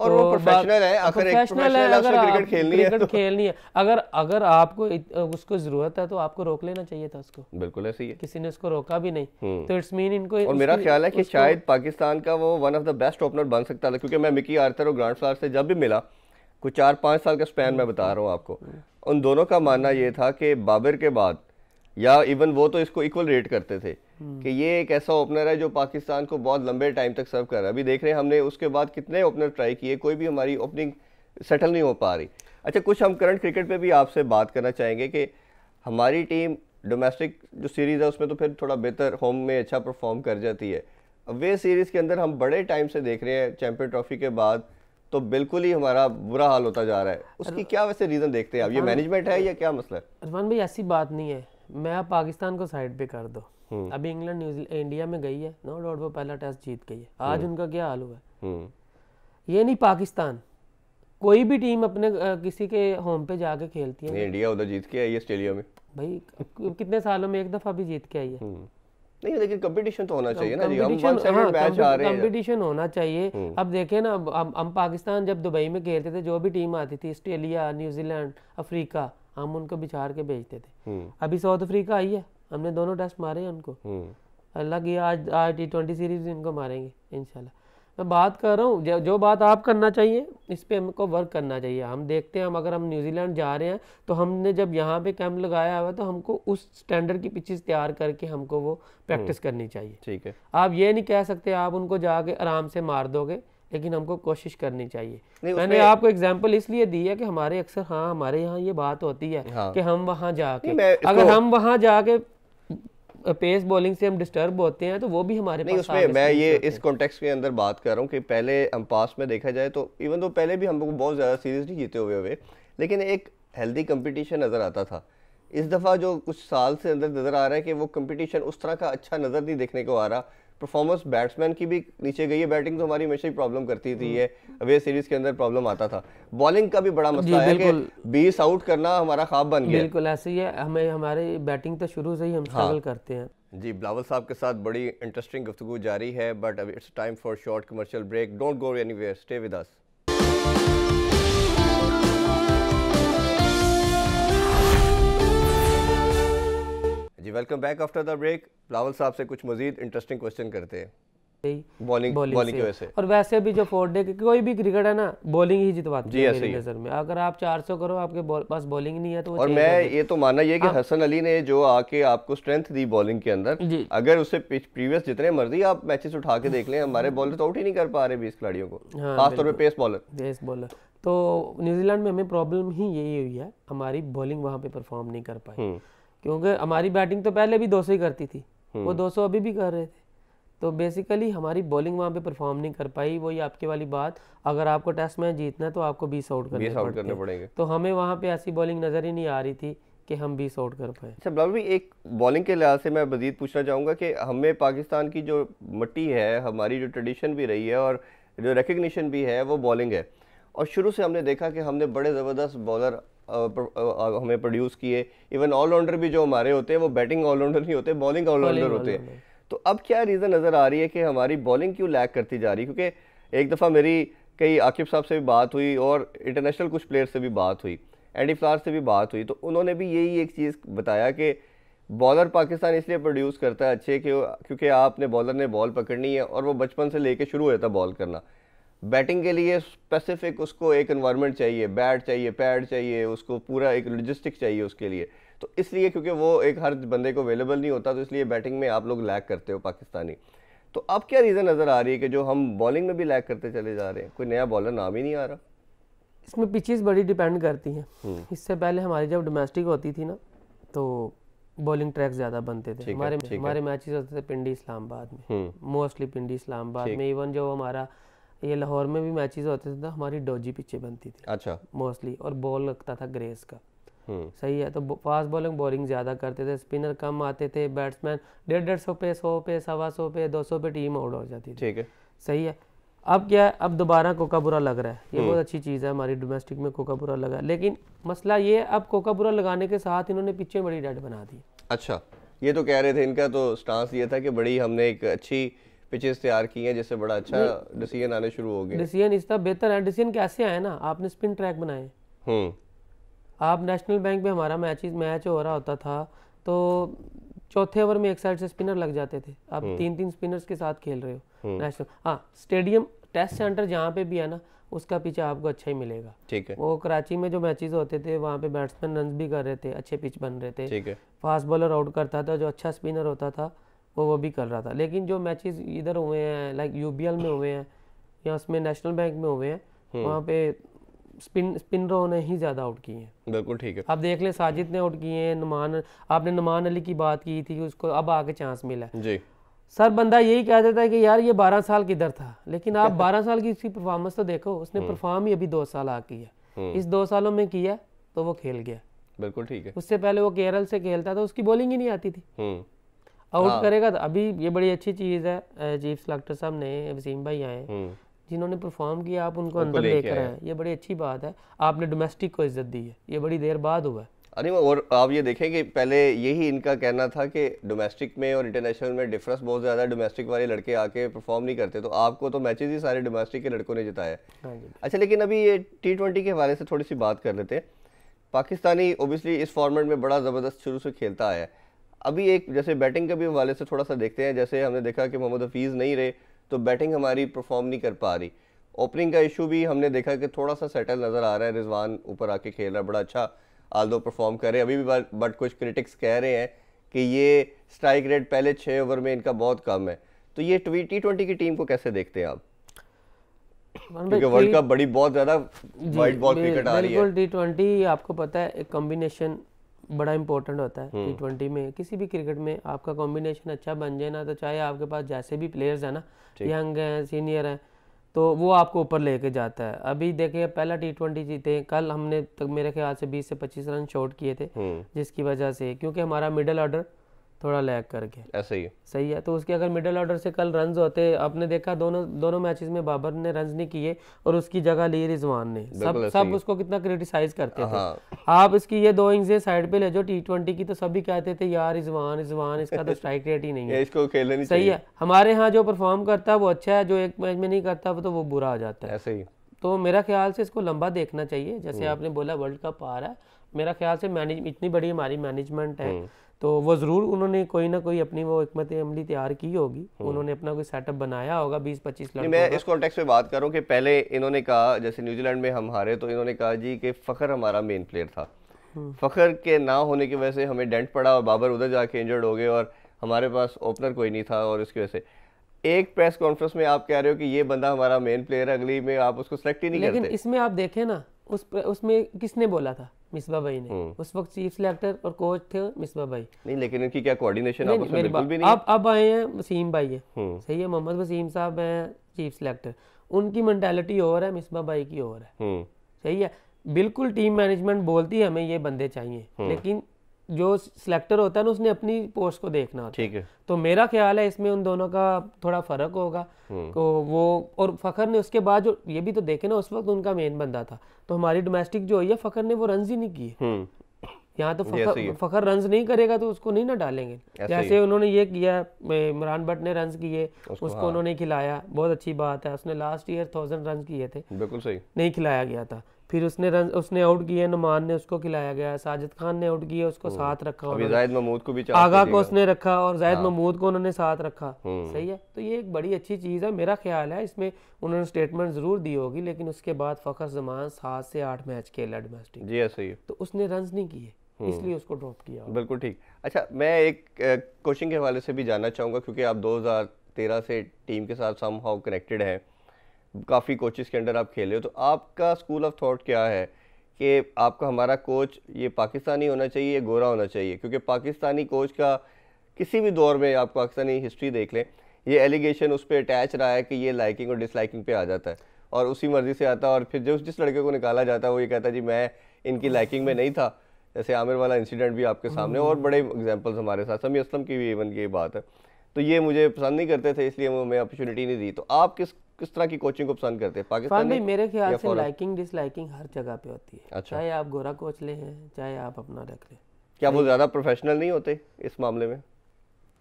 और तो वो प्रोफेशनल है अगर प्रोफेशनल है अगर क्रिकेट खेलनी है तो खेलनी है अगर अगर आपको उसको जरूरत है तो आपको रोक लेना चाहिए था उसको बिल्कुल ऐसे ही है किसी ने उसको रोका भी नहीं हम्म। तो इट्स मीन इनको और मेरा ख्याल है कि शायद पाकिस्तान का वो one of the best opener बन सकता था क्योंकि मैं मिकी आर्थर और ग्रांड फ्लार से जब भी मिला कुछ चार पाँच साल का स्पैन मैं बता रहा हूँ आपको उन दोनों का मानना ये था कि बाबर के बाद या इवन वो तो इसको इक्वल रेट करते थे हम्म। कि ये एक ऐसा ओपनर है जो पाकिस्तान को बहुत लंबे टाइम तक सर्व कर रहा है अभी देख रहे हैं हमने उसके बाद कितने ओपनर ट्राई किए कोई भी हमारी ओपनिंग सेटल नहीं हो पा रही अच्छा कुछ हम करंट क्रिकेट पे भी आपसे बात करना चाहेंगे कि हमारी टीम डोमेस्टिक जो सीरीज़ है उसमें तो फिर थोड़ा बेहतर होम में अच्छा परफॉर्म कर जाती है वे सीरीज़ के अंदर हम बड़े टाइम से देख रहे हैं चैम्पियन ट्रॉफी के बाद तो बिल्कुल ही हमारा बुरा हाल होता जा रहा है उसकी क्या वैसे रीज़न देखते हैं आप ये मैनेजमेंट है या क्या मसला है अरमान भाई ऐसी बात नहीं है मैं आप पाकिस्तान को साइड पे कर दो हम्म। अभी इंग्लैंड न्यूजीलैंड इंडिया में गई है नो डाउट वो पहला टेस्ट जीत गई है आज हम्म। उनका क्या हाल हुआ है हम्म। ये नहीं पाकिस्तान कोई भी टीम अपने किसी के होम पे जाके खेलती है इंडिया उधर जीत के आई है ऑस्ट्रेलिया में भाई कितने सालों में एक दफा भी जीत के आई है नहीं लेकिन कंपटीशन तो होना चाहिए ना जी हम हाँ, मैच आ रहे हैं कंपटीशन होना चाहिए अब देखे ना हम पाकिस्तान जब दुबई में खेलते थे जो भी टीम आती थी ऑस्ट्रेलिया न्यूजीलैंड अफ्रीका हम उनको बिछार के भेजते थे हम्म। अभी साउथ अफ्रीका आई है हमने दोनों टेस्ट मारे हैं उनको हम्म। अल्लाह की आज आज टी ट्वेंटी सीरीज इनको मारेंगे इनशाला मैं बात कर रहा हूँ जो बात आप करना चाहिए इस पर हमको वर्क करना चाहिए हम देखते हैं हम अगर हम न्यूजीलैंड जा रहे हैं तो हमने जब यहाँ पे कैंप लगाया हुआ तो हमको उस स्टैंडर्ड की पिचेस तैयार करके हमको वो प्रैक्टिस हम्म। करनी चाहिए ठीक है आप ये नहीं कह सकते आप उनको जाके आराम से मार दोगे लेकिन हमको कोशिश करनी चाहिए मैंने आपको एग्जाम्पल इसलिए दी है कि हमारे अक्सर हाँ हमारे यहाँ ये बात होती है हाँ। कि हम वहाँ जाके अगर हम वहाँ जाके पेस बॉलिंग से हम डिस्टर्ब होते हैं तो वो भी हमारे नहीं, पास उसमें मैं ये इस कॉन्टेक्स्ट के अंदर बात कर रहा हूँ कि पहले हम पास में देखा जाए तो इवन तो पहले भी हमको बहुत ज़्यादा सीरीज नहीं जीते हुए हुए लेकिन एक हेल्दी कंपटीशन नज़र आता था इस दफ़ा जो कुछ साल से अंदर नज़र आ रहा है कि वो कंपटीशन उस तरह का अच्छा नज़र नहीं देखने को आ रहा परफॉर्मेंस बैट्समैन की भी नीचे गई है बैटिंग तो हमारी हमेशा ही प्रॉब्लम करती थी हम्म। ये अवे सीरीज के अंदर प्रॉब्लम आता था बॉलिंग का भी बड़ा मसला है कि बीस आउट करना हमारा ख्वाब बन गया बिल्कुल ऐसे ही है हमें हमारे बैटिंग तो शुरू से ही हम स्ट्रगल हाँ। करते हैं जी बिलावल साहब के साथ बड़ी इंटरेस्टिंग गुफ्तु जारी है but it's time for short commercial break don't go any stay with us जी welcome back after the break लावल साहब से कुछ मजीद इंटरेस्टिंग क्वेश्चन करते हैं बॉलिंग बॉलिंग की वजह से और वैसे भी जो फोर डे कोई भी क्रिकेट है ना बॉलिंग ही जितवाती है मेरी नजर में अगर आप 400 करो आपके बॉल, पास बॉलिंग नहीं है तो और मैं ये तो मानना ये कि आप... हाँ। हसन अली ने जो आके आपको स्ट्रेंथ दी बॉलिंग के अंदर अगर उसे प्रीवियस जितने मर्जी आप मैचेस उठा के देख लें हमारे बॉलर [LAUGHS] तो आउट ही नहीं कर पा रहे बीस खिलाड़ियों को हाँ, खासतौर पर पेस बॉलर पेस बॉलर तो न्यूजीलैंड में हमें प्रॉब्लम ही यही हुई है हमारी बॉलिंग वहाँ पे परफॉर्म नहीं कर पाई हम्म। क्योंकि हमारी बैटिंग तो पहले भी सौ ही करती थी वो हम्म। सौ अभी भी कर रहे थे तो बेसिकली हमारी बॉलिंग वहाँ पे परफॉर्म नहीं कर पाई वही आपके वाली बात अगर आपको टेस्ट मैच जीतना है तो आपको बीस आउट करने, बीस आउट करने पड़ेंगे तो हमें वहाँ पे ऐसी बॉलिंग नज़र ही नहीं आ रही थी कि हम बीस आउट कर पाए अच्छा बिलाल भाई एक बॉलिंग के लिहाज से मैं मजीद पूछना चाहूँगा कि हमें पाकिस्तान की जो मट्टी है हमारी जो ट्रेडिशन भी रही है और जो रिकग्निशन भी है वो बॉलिंग है और शुरू से हमने देखा कि हमने बड़े ज़बरदस्त बॉलर हमें प्रोड्यूस किए इवन ऑलराउंडर भी जो हमारे होते हैं वो बैटिंग ऑलराउंडर नहीं होते बॉलिंग ऑलराउंडर होते हैं तो अब क्या रीज़न नज़र आ रही है कि हमारी बॉलिंग क्यों लैक करती जा रही है क्योंकि एक दफ़ा मेरी कई आकिब साहब से भी बात हुई और इंटरनेशनल कुछ प्लेयर से भी बात हुई एंडी फ्लार से भी बात हुई तो उन्होंने भी यही एक चीज़ बताया कि बॉलर पाकिस्तान इसलिए प्रोड्यूस करता है अच्छे क्यों क्योंकि आपने बॉलर ने बॉल पकड़नी है और वो बचपन से लेके शुरू होता है बॉल करना बैटिंग के लिए स्पेसिफिक उसको एक इन्वायरमेंट चाहिए बैट चाहिए पैड चाहिए उसको पूरा एक लॉजिस्टिक चाहिए उसके लिए तो इसलिए क्योंकि वो एक हर बंदे को अवेलेबल नहीं होता तो इसलिए बैटिंग में आप लोग लैक करते हो पाकिस्तानी तो अब क्या रीज़न नज़र आ रही है कि जो हम बॉलिंग में भी लैक करते चले जा रहे हैं कोई नया बॉलर नाम ही नहीं आ रहा इसमें पिचेस बड़ी डिपेंड करती हैं हम्म। इससे पहले हमारी जब डोमेस्टिक होती थी ना तो बॉलिंग ट्रैक ज़्यादा बनते थे हमारे हमारे मैचेस होते थे पिंडी इस्लामाबाद में मोस्टली हम्म। पिंडी इस्लामाबाद में इवन जो हमारा ये लाहौर में भी मैचेस होते थे तो हमारी डोजी पीछे बनती थी अच्छा मोस्टली और बॉल लगता था ग्रेस का हम्म। सही है तो फास्ट बॉलिंग बॉलिंग ज़्यादा करते थे स्पिनर कम आते थे बैट्समैन डेढ़ डेढ़ सौ पे सौ पे सवा सौ पे दो सौ पे टीम आउट हो जाती थी ठीक है सही है अब क्या है अब दोबारा कोका बुरा लग रहा है ये हम्म। बहुत अच्छी चीज़ है हमारी डोमेस्टिक में कोका बुरा लगा लेकिन मसला ये है अब कोका बुरा लगाने के साथ इन्होंने पीछे बड़ी डेड बना दी अच्छा ये तो कह रहे थे इनका तो स्टांस ये था कि बड़ी हमने एक अच्छी पिचेस तैयार की हैं जिससे बड़ा अच्छा डिसीजन आने शुरू हो गए डिसीजन इस तरह बेहतर है डिसीजन कैसे आए ना आपने स्पिन ट्रैक बनाए हम्म आप नेशनल बैंक में हमारा मैच मैच हो रहा होता था तो चौथे ओवर में एक साइड से स्पिनर लग जाते थे आप तीन तीन स्पिनर्स के साथ खेल रहे हो नेशनल हम्म। हाँ स्टेडियम टेस्ट सेंटर जहाँ पे भी है ना उसका पिच आपको अच्छा ही मिलेगा ठीक है वो कराची में जो मैचेस होते थे वहाँ पे बैट्समैन रन भी कर रहे थे अच्छे पिच बन रहे थे ठीक है फास्ट बॉलर आउट करता था जो अच्छा स्पिनर होता था वो वो भी कर रहा था लेकिन जो मैचेस इधर हुए हैं लाइक यू में हुए हैं या उसमें नेशनल बैंक में हुए हैं हम्म। वहाँ पे स्पिन स्पिनरों ने ही ज़्यादा आउट किए हैं बिल्कुल ठीक है आप देख लें साजिद ने आउट किए हैं नुमान आपने नुमान अली की बात की थी उसको अब आके चांस मिला जी सर बंदा यही कह देता है कि यार ये बारह साल किधर था लेकिन आप बारह साल की उसकी परफॉर्मेंस तो देखो उसने परफॉर्म हम्म। ही अभी दो साल आ किया है हम्म। इस दो सालों में किया तो वो खेल गया बिल्कुल ठीक है उससे पहले वो केरल से खेलता था उसकी बॉलिंग ही नहीं आती थी आउट हाँ। करेगा तो अभी ये बड़ी अच्छी चीज़ है चीफ सेलेक्टर साहब ने वसीम भाई आए हम्म। जिन्होंने परफॉर्म किया आप उनको अंदर लेकर आए ये बड़ी अच्छी बात है आपने डोमेस्टिक को इज्जत दी है ये बड़ी देर बाद हुआ है अरे और आप ये देखें कि पहले यही इनका कहना था कि डोमेस्टिक में और इंटरनेशनल में डिफरेंस बहुत ज़्यादा है डोमेस्टिक वाले लड़के आके परफॉर्म नहीं करते तो आपको तो मैचेस ही सारे डोमेस्टिक के लड़कों ने जिताया हाँ अच्छा लेकिन अभी ये टी ट्वेंटी के हवाले से थोड़ी सी बात कर लेते हैं पाकिस्तानी ओबियसली इस फॉर्मेट में बड़ा ज़बरदस्त शुरू से खेलता आया है अभी एक जैसे बैटिंग के भी हवाले से थोड़ा सा देखते हैं जैसे हमने देखा कि मोहम्मद हफीज़ नहीं रहे तो बैटिंग हमारी परफॉर्म नहीं कर पा रही ओपनिंग का इशू भी हमने देखा कि थोड़ा सा सेटल नज़र आ रहा है रिजवान ऊपर आके खेल रहा है बड़ा अच्छा आल दो परफॉर्म करे अभी भी बट कुछ क्रिटिक्स कह रहे हैं कि ये स्ट्राइक रेट पहले छः ओवर में इनका बहुत कम है तो ये टी ट्वेंटी की टीम को कैसे देखते हैं आप वर्ल्ड कप बड़ी बहुत ज़्यादा वाइट बॉल क्रिकेट आ रही है टी ट्वेंटी आपको पता है एक कॉम्बिनेशन बड़ा इंपॉर्टेंट होता है टी हम्म। ट्वेंटी में किसी भी क्रिकेट में आपका कॉम्बिनेशन अच्छा बन जाए ना तो चाहे आपके पास जैसे भी प्लेयर्स हैं ना यंग हैं सीनियर हैं तो वो आपको ऊपर लेके जाता है अभी देखिए पहला टी ट्वेंटी जीते कल हमने तक तो मेरे ख्याल से 20 से 25 रन शॉट किए थे हम्म। जिसकी वजह से क्योंकि हमारा मिडल ऑर्डर थोड़ा लैग करके ऐसे ही सही है तो उसके अगर मिडिल ऑर्डर से कल रन होते आपने देखा दोनों दोनों मैचेस में बाबर ने रन नहीं किए और उसकी जगह ली रिजवान ने सब सब उसको कितना क्रिटिसाइज करते थे हाँ। आप इसकी ये दो इंग्स साइड पे ले जो टी ट्वेंटी की तो सभी कहते थे यार रिजवान रिजवान इसका तो स्ट्राइक रेट ही नहीं है [LAUGHS] इसको खेलना नहीं सही है हमारे यहाँ जो परफॉर्म करता है वो अच्छा है जो एक मैच में नहीं करता वो तो वो बुरा आ जाता है ऐसे ही तो मेरा ख्याल से इसको लंबा देखना चाहिए जैसे हम्म। आपने बोला वर्ल्ड कप आ रहा है मेरा ख्याल से मैनेज इतनी बड़ी हमारी मैनेजमेंट है हम्म। तो वो ज़रूर उन्होंने कोई ना कोई अपनी वो हमत अमली तैयार की होगी हम्म। उन्होंने अपना कोई सेटअप बनाया होगा बीस पच्चीस लाख मैं इस कॉन्टेक्स्ट में बात करूँ कि पहले इन्होंने कहा जैसे न्यूजीलैंड में हम हारे तो इन्होंने कहा जी कि फ़खर हमारा मेन प्लेयर था हम्म। फ़खर के ना होने की वजह से हमें डेंट पड़ा और बाबर उधर जाके इंजर्ड हो गए और हमारे पास ओपनर कोई नहीं था और इसकी वजह से एक प्रेस कॉन्फ्रेंस में आप कह रहे हो कि ये बंदा हमारा मेन प्लेयर है अगली में आप उसको सेलेक्ट ही नहीं लेकिन करते। इसमें आप देखें ना उस उसमें किसने बोला था मिसबा भाई ने हम्म। उस वक्त चीफ सिलेक्टर और कोच थे मिसबा भाई नहीं लेकिन इनकी क्या कोऑर्डिनेशन आपस में बिल्कुल भी नहीं अब अब आए हैं वसीम भाई है हम्म। सही है मोहम्मद वसीम साहब हैं चीफ सिलेक्टर उनकी मैंटेलिटी और है मिसबा भाई की और है हम्म। सही है बिल्कुल टीम मैनेजमेंट बोलती है हमें ये बंदे चाहिए लेकिन जो सिलेक्टर होता है ना उसने अपनी पोस्ट को देखना होता ठीक है तो मेरा ख्याल है इसमें उन दोनों का थोड़ा फर्क होगा हम्म। तो वो और फखर ने उसके बाद जो ये भी तो देखे ना उस वक्त उनका मेन बंदा था तो हमारी डोमेस्टिक जो हुई है फखर ने वो रन ही नहीं किए हम्म। यहाँ तो फखर फखर रन नहीं करेगा तो उसको नहीं ना डालेंगे जैसे उन्होंने ये किया इमरान भट्ट ने रन किए उसको, उसको हाँ। उन्होंने खिलाया बहुत अच्छी बात है उसने लास्ट ईयर थाउजेंड रन किए थे बिल्कुल सही नहीं खिलाया गया था फिर उसने रन उसने आउट किया नुमान ने उसको खिलाया गया साजिद खान ने आउट किया उसको हम्म। साथ रखा अभी जायद महमूद को भी आगा को उसने रखा और जायद हाँ। महमूद को उन्होंने साथ रखा हम्म। सही है तो ये एक बड़ी अच्छी चीज़ है मेरा ख्याल है इसमें उन्होंने स्टेटमेंट ज़रूर दी होगी लेकिन उसके बाद फ़खर जमान सात से आठ मैच खेला डोमेस्टिक जी सही तो उसने रन नहीं किए हम्म। इसलिए उसको ड्रॉप किया बिल्कुल ठीक अच्छा मैं एक कोचिंग के हवाले से भी जानना चाहूँगा क्योंकि आप 2013 से टीम के साथ सम हाउ कनेक्टेड हैं काफ़ी कोचेस के अंडर आप खेले हो तो आपका स्कूल ऑफ थॉट क्या है कि आपका हमारा कोच ये पाकिस्तानी होना चाहिए गोरा होना चाहिए क्योंकि पाकिस्तानी कोच का किसी भी दौर में आप पाकिस्तानी हिस्ट्री देख लें ये एलिगेशन उस पर अटैच रहा है कि ये लाइकिंग और डिसलाइकिंग पे आ जाता है और उसी मर्ज़ी से आता है और फिर जो जिस लड़के को निकाला जाता है वो ये कहता है जी मैं इनकी लाइकिंग में नहीं था जैसे आमिर वाला इंसिडेंट भी आपके सामने और बड़े एग्जाम्पल्स हमारे साथ समी असलम की भी इवन की बात है तो ये मुझे पसंद नहीं करते थे इसलिए हमें अपॉर्चुनिटी नहीं दी तो आप किस किस तरह की कोचिंग को पसंद करते हैं पाकिस्तान में मेरे ख्याल से लाइकिंग डिसलाइकिंग हर जगह पे होती है अच्छा चाहे आप गोरा कोच ले हैं चाहे आप अपना रख लें क्या वो ज़्यादा प्रोफेशनल नहीं होते इस मामले में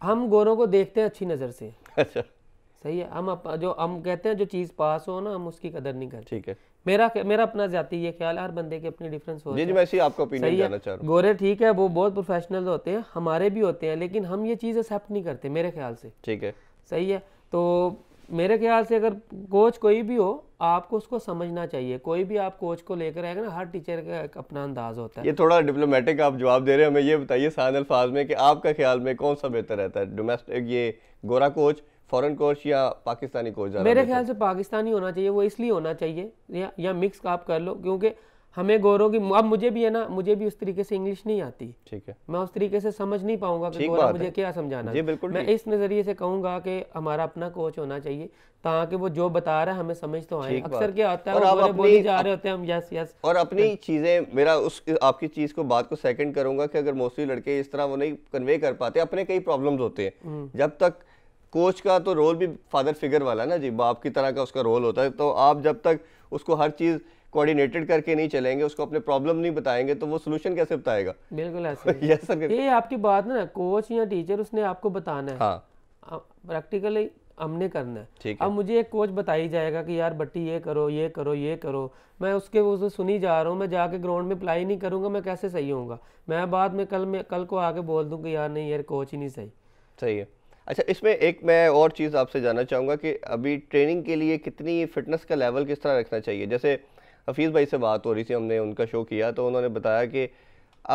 हम गोरों को देखते हैं अच्छी नज़र से [LAUGHS] अच्छा सही है हम जो हम कहते हैं जो चीज़ पास हो ना हम उसकी कदर नहीं करते ठीक है मेरा मेरा अपना जाती ये ख्याल हर बंदे के अपनी डिफरेंस होती है जी वैसे आपका ओपिनियन जानना चाह रहा गोरे ठीक है वो बहुत प्रोफेशनल होते हैं हमारे भी होते हैं लेकिन हम ये चीज़ एक्सेप्ट नहीं करते मेरे ख्याल से ठीक है सही है तो मेरे ख्याल से अगर कोच कोई भी हो आपको उसको समझना चाहिए कोई भी आप कोच को लेकर आएगा ना हर टीचर का अपना अंदाज होता है ये थोड़ा डिप्लोमेटिक आप जवाब दे रहे हैं हमें ये बताइए सान अल्फाज में कि आपका ख्याल में कौन सा बेहतर रहता है डोमेस्टिक ये गोरा कोच फॉरेन कोच या पाकिस्तानी कोच मेरे ख्याल से पाकिस्तानी होना चाहिए वो इसलिए होना चाहिए या या मिक्स आप कर लो क्योंकि हमें गौरव की अब मुझे भी है ना मुझे भी उस तरीके से इंग्लिश नहीं आती ठीक है मैं उस तरीके से समझ नहीं पाऊंगा कि गौरव मुझे क्या समझाना है मैं इस नज़रिए से कहूंगा कि हमारा अपना कोच होना चाहिए ताकि वो जो बता रहा है हमें समझ तो आए अक्सर क्या होता है और बोले जा रहे होते हैं हम यस यस और अपनी चीज़ें मेरा उस आपकी चीज़ को बात को सेकंड करूंगा कि अगर मोस्टली लड़के इस तरह वो नहीं कन्वे कर पाते अपने कई प्रॉब्लम्स होते हैं हम्म। जब तक कोच का तो रोल भी फादर फिगर वाला ना जी बाप की तरह का उसका रोल होता है तो आप जब तक उसको हर चीज़ कोऑर्डिनेटेड करके नहीं चलेंगे उसको अपने प्रॉब्लम नहीं बताएंगे तो वो सोल्यूशन कैसे बताएगा बिल्कुल ऐसे [LAUGHS] ये आपकी बात ना कोच या टीचर उसने आपको बताना है हाँ प्रैक्टिकली हमने करना है ठीक अब मुझे एक कोच बताई जाएगा कि यार बट्टी ये करो ये करो ये करो मैं उसके से सुनी जा रहा हूँ मैं जाके ग्राउंड में अप्लाई नहीं करूँगा मैं कैसे सही हूँ मैं बाद में कल में कल को आके बोल दूँ कि यार नहीं यार कोच ही नहीं सही सही है अच्छा इसमें एक मैं और चीज़ आपसे जानना चाहूँगा कि अभी ट्रेनिंग के लिए कितनी फिटनेस का लेवल किस तरह रखना चाहिए जैसे हफीज़ भाई से बात हो रही थी हमने उनका शो किया तो उन्होंने बताया कि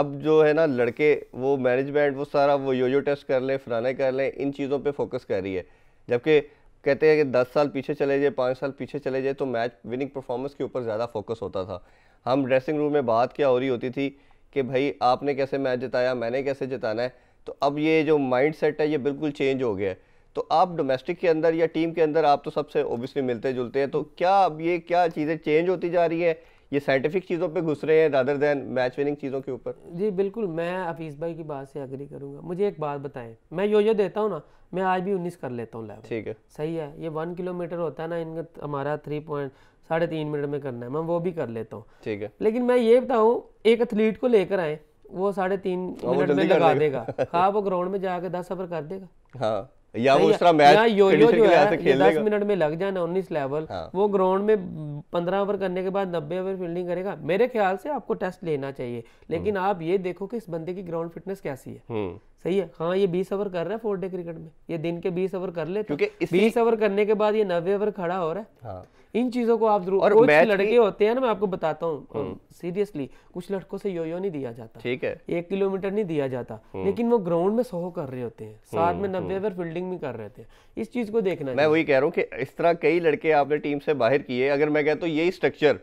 अब जो है ना लड़के वो मैनेजमेंट वो सारा वो योजो टेस्ट कर लें फलाने कर लें इन चीज़ों पर फोकस कर रही है जबकि कहते हैं कि दस साल पीछे चले जाए पाँच साल पीछे चले जाए तो मैच विनिंग परफॉर्मेंस के ऊपर ज़्यादा फोकस होता था हम ड्रेसिंग रूम में बात क्या हो रही होती थी कि भाई आपने कैसे मैच जिताया मैंने कैसे जिताना है तो अब ये जो माइंड सेट है ये बिल्कुल चेंज हो गया है तो आप डोमेस्टिक के अंदर या टीम के अंदर आप तो सबसे ओबियसली मिलते जुलते हैं तो क्या अब ये क्या चीज़ें चेंज होती जा रही है ये साइंटिफिक चीज़ों पे घुस रहे हैं रादर देन मैच विनिंग चीज़ों के ऊपर जी बिल्कुल मैं हफीज़ भाई की बात से एग्री करूँगा मुझे एक बात बताएं मैं यो यो देता हूँ ना मैं आज भी उन्नीस कर लेता हूँ ठीक है सही है ये वन किलोमीटर होता है ना इनका हमारा थ्री पॉइंट साढ़े तीन मिनट में करना है मैं वो भी कर लेता हूँ ठीक है लेकिन मैं ये बताऊँ एक एथलीट को लेकर आए वो साढ़े तीन हाँ, मिनट में लगा देगा हाँ वो ग्राउंड में जाके दस ओवर कर देगा हाँ या वो उस तरह मैच यो यो जो है दस मिनट में लग जाना उन्नीस लेवल हाँ। वो ग्राउंड में पंद्रह ओवर करने के बाद नब्बे ओवर फील्डिंग करेगा मेरे ख्याल से आपको टेस्ट लेना चाहिए लेकिन हम्म। आप ये देखो कि इस बंदे की ग्राउंड फिटनेस कैसी है हम्म। सही है हाँ ये बीस ओवर कर रहा है फोर डे क्रिकेट में ये दिन के बीस ओवर कर ले क्योंकि बीस ओवर करने के बाद ये नब्बे ओवर खड़ा हो रहा है हाँ। इन चीजों को आप जरूर और कुछ लड़के होते हैं ना मैं आपको बताता हूँ सीरियसली हम्म। कुछ लड़कों से यो यो नहीं दिया जाता ठीक है एक किलोमीटर नहीं दिया जाता हम्म। लेकिन वो ग्राउंड में सौ कर रहे होते हैं साथ हम्म, में नब्बे ओवर फील्डिंग भी कर रहे थे इस चीज को देखना मैं वही कह रहा हूँ कि इस तरह कई लड़के आपने टीम से बाहर किए अगर मैं कहता हूँ यही स्ट्रक्चर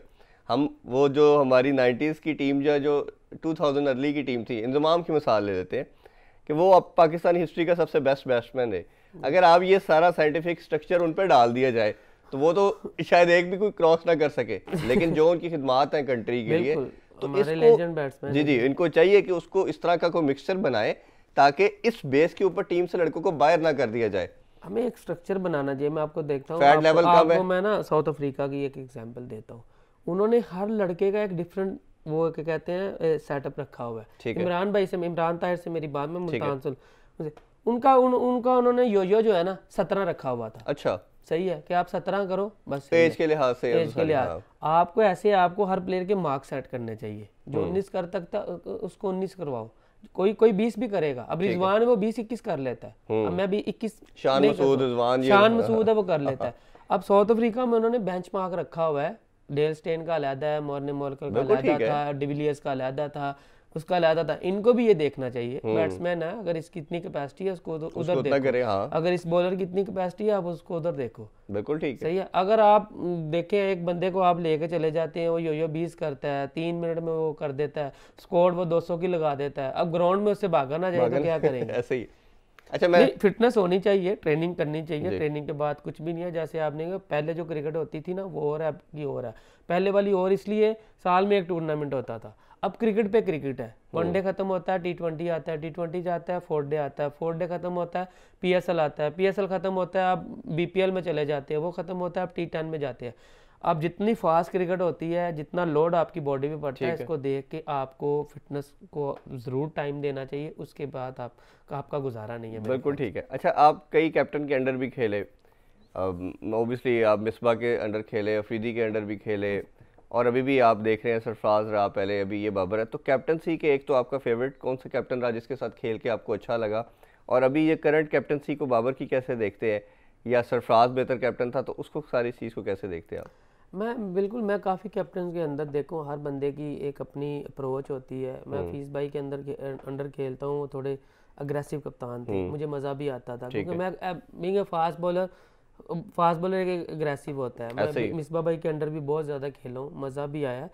हम वो जो हमारी नाइन्टीज़ की टीम जो टू थाउजेंड अर्ली की टीम थी इंजमाम की मिसाल ले लेते हैं कि वो अब पाकिस्तानी हिस्ट्री का सबसे बेस्ट बैट्समैन है अगर आप ये सारा साइंटिफिक स्ट्रक्चर उन पर डाल दिया जाए तो वो तो शायद एक भी कोई क्रॉस ना कर सके लेकिन जो उनकी खिदमात हैं कंट्री के लिए तो इसको जी जी इनको चाहिए कि उसको इस तरह का कोई मिक्सचर बनाए ताकि इस बेस के ऊपर टीम से लड़कों को बाहर ना कर दिया जाए हमें एक स्ट्रक्चर बनाना चाहिए मैं आपको देखता हूँ आप, आपको मैं ना साउथ अफ्रीका की एक एग्जांपल देता हूँ उन्होंने हर लड़के का एक डिफरेंट वो क्या कहते हैं सेटअप रखा हुआ है इमरान भाई से इमरान ताहिर से मेरी बात में मुल्तान सुन उनका उन, उनका उन्होंने यो जो है ना सत्रह रखा हुआ था अच्छा सही है कि आप सत्रह करो बस एज के लिहाज से एज के लिहाज हाँ। आपको ऐसे आपको हर प्लेयर के मार्क सेट करने चाहिए जो हम्म। उन्नीस कर तक था उसको उन्नीस करवाओ कोई कोई बीस भी करेगा अब रिजवान वो बीस इक्कीस कर लेता है अब हम्म। मैं भी इक्कीस शान [LAUGHS] मसूद है वो कर लेता है अब साउथ अफ्रीका में उन्होंने बेंच मार्क रखा हुआ है डेल स्टेन का अलहदा है मोरने मॉलकर का अलहदा था डिविलियर्स का अलहदा था उसका अलहदा था इनको भी ये देखना चाहिए हम्म। बैट्समैन है अगर इसकी इतनी कैपेसिटी है उसको उधर देखो करे, हाँ। अगर इस बॉलर की इतनी कैपेसिटी है आप उसको उधर देखो बिल्कुल ठीक सही है अगर आप देखें एक बंदे को आप लेके चले जाते हैं वो यो यो बीस करता है तीन मिनट में वो कर देता है स्कोर वो 200 की लगा देता है अब ग्राउंड में उससे भागा ना जाएगा तो क्या [LAUGHS] करेंगे ऐसे ही अच्छा मैं फिटनेस होनी चाहिए ट्रेनिंग करनी चाहिए ट्रेनिंग के बाद कुछ भी नहीं है जैसे आपने कहा पहले जो क्रिकेट होती थी ना वो ओवर आपकी और है पहले वाली और इसलिए साल में एक टूर्नामेंट होता था अब क्रिकेट पे क्रिकेट है वनडे खत्म होता है टी ट्वेंटी आता है टी ट्वेंटी जाता है फोर्थ डे आता है फोर्थ डे खत्म होता है एल आता है एल खत्म होता है पी एल में चले जाते हैं वो खत्म होता है आप टी टेन में जाते हैं अब जितनी फास्ट क्रिकेट होती है जितना लोड आपकी बॉडी पे पड़ता है इसको देख के आपको फिटनेस को ज़रूर टाइम देना चाहिए उसके बाद आप आपका गुजारा नहीं है बिल्कुल ठीक है अच्छा आप कई कैप्टन के अंडर भी खेले ओबियसली आप मिसबा के अंडर खेले अफरीदी के अंडर भी खेले और अभी भी आप देख रहे हैं सरफराज रहा पहले अभी ये बाबर है तो कैप्टनसी के एक तो आपका फेवरेट कौन सा कैप्टन रहा जिसके साथ खेल के आपको अच्छा लगा और अभी ये करंट कैप्टनसी को बाबर की कैसे देखते हैं या सरफराज बेहतर कैप्टन था तो उसको सारी चीज़ को कैसे देखते हैं आप मैं बिल्कुल मैं काफ़ी कैप्टन के अंदर देखूँ हर बंदे की एक अपनी अप्रोच होती है मैं हम्म। फीस भाई के अंदर अंडर खेलता हूँ वो थोड़े अग्रेसिव कप्तान थे हम्म। मुझे मज़ा भी आता था क्योंकि मैं being fast bowler fast bowler एक अग्रेसिव होता है मैं मिसबा भाई के अंडर भी बहुत ज़्यादा खेला हूँ मज़ा भी आया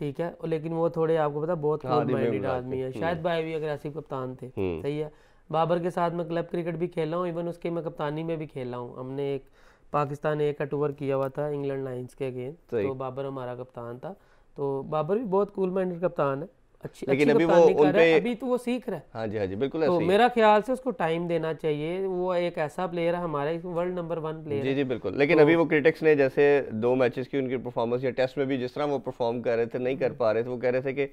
ठीक है लेकिन वो थोड़े आपको पता बहुत हाँ, माइंडेड आदमी है शायद भाई भी अग्रेसिव कप्तान थे हम्म। सही है बाबर के साथ मैं क्लब क्रिकेट भी खेला हूँ इवन उसके मैं कप्तानी में भी खेला हूँ हमने एक पाकिस्तान ने एक अटूवर किया हुआ था इंग्लैंड लाइन्स के अगेंस्ट तो, तो बाबर हमारा कप्तान था तो बाबर भी बहुत कूल माइंडेड कप्तान है अच्छी लेकिन अच्छी अभी वो उन पे अभी तो वो सीख रहा है हाँ जी हाँ जी बिल्कुल तो मेरा ख्याल से उसको टाइम देना चाहिए वो एक ऐसा प्लेयर है हमारे वर्ल्ड नंबर वन प्लेयर जी जी बिल्कुल लेकिन तो, अभी वो क्रिटिक्स ने जैसे दो मैचेस की उनकी परफॉर्मेंस या टेस्ट में भी जिस तरह वो परफॉर्म कर रहे थे नहीं कर पा रहे थे वो कह रहे थे कि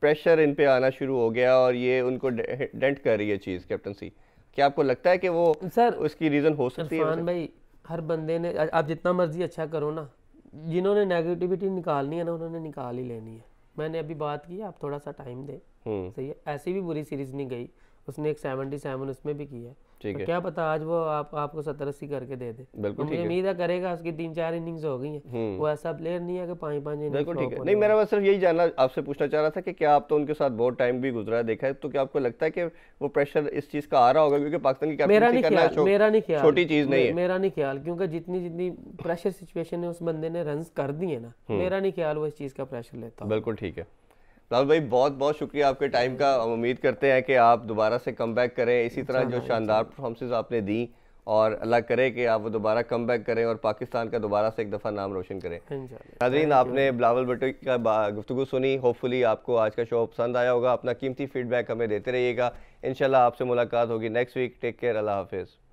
प्रेशर इन पे आना शुरू हो गया और ये उनको डेंट कर रही है चीज़ कैप्टनसी क्या आपको लगता है कि वो सर उसकी रीज़न हो सकती है भाई हर बंदे ने आप जितना मर्ज़ी अच्छा करो ना जिन्होंने नेगेटिविटी निकालनी है ना उन्होंने निकाल ही लेनी है मैंने अभी बात की आप थोड़ा सा टाइम दें हम्म। सही है ऐसी भी बुरी सीरीज़ नहीं गई उसने एक सेवेंटी सेवन उसमें भी की है ठीक तो है क्या पता आज वो आप आपको सत्तर अस्सी करके दे दे बिल्कुल मुझे उम्मीद है करेगा उसकी तीन चार इनिंग्स हो गई है हम्म। वो ऐसा प्लेयर नहीं है कि पाँच पाँच इनिंग बिल्कुल ठीक है नहीं मेरा बस सिर्फ यही जानना आपसे पूछना चाह रहा था कि क्या आप तो उनके साथ बहुत टाइम भी गुजरा है देखा है तो क्या आपको लगता है कि वो प्रेशर इस चीज़ का आ रहा होगा क्योंकि पाकिस्तान की मेरा नहीं ख्याल मेरा नहीं ख्याल छोटी चीज़ नहीं है मेरा नहीं ख्याल क्योंकि जितनी जितनी प्रेशर सिचुएशन है उस बंदे ने रन कर दिए ना हम्म। मेरा नहीं ख्याल वो इस चीज़ का प्रेशर लेता बिल्कुल ठीक है राहुल भाई बहुत बहुत शुक्रिया आपके टाइम का हम उम्मीद करते हैं कि आप दोबारा से कम बैक करें इसी तरह जो शानदार परफॉर्मेंसेज आपने दी और अल्लाह करे कि आप वो दोबारा कम बैक करें और पाकिस्तान का दोबारा से एक दफ़ा नाम रोशन करें नाजरीन आपने बिलावल भट्टो का गुफ्तु सुनी होपफुली आपको आज का शो पसंद आया होगा अपना कीमती फीडबैक हमें देते रहिएगा इन आपसे मुलाकात होगी नेक्स्ट वीक टेक केयर अल्लाह हाफिज़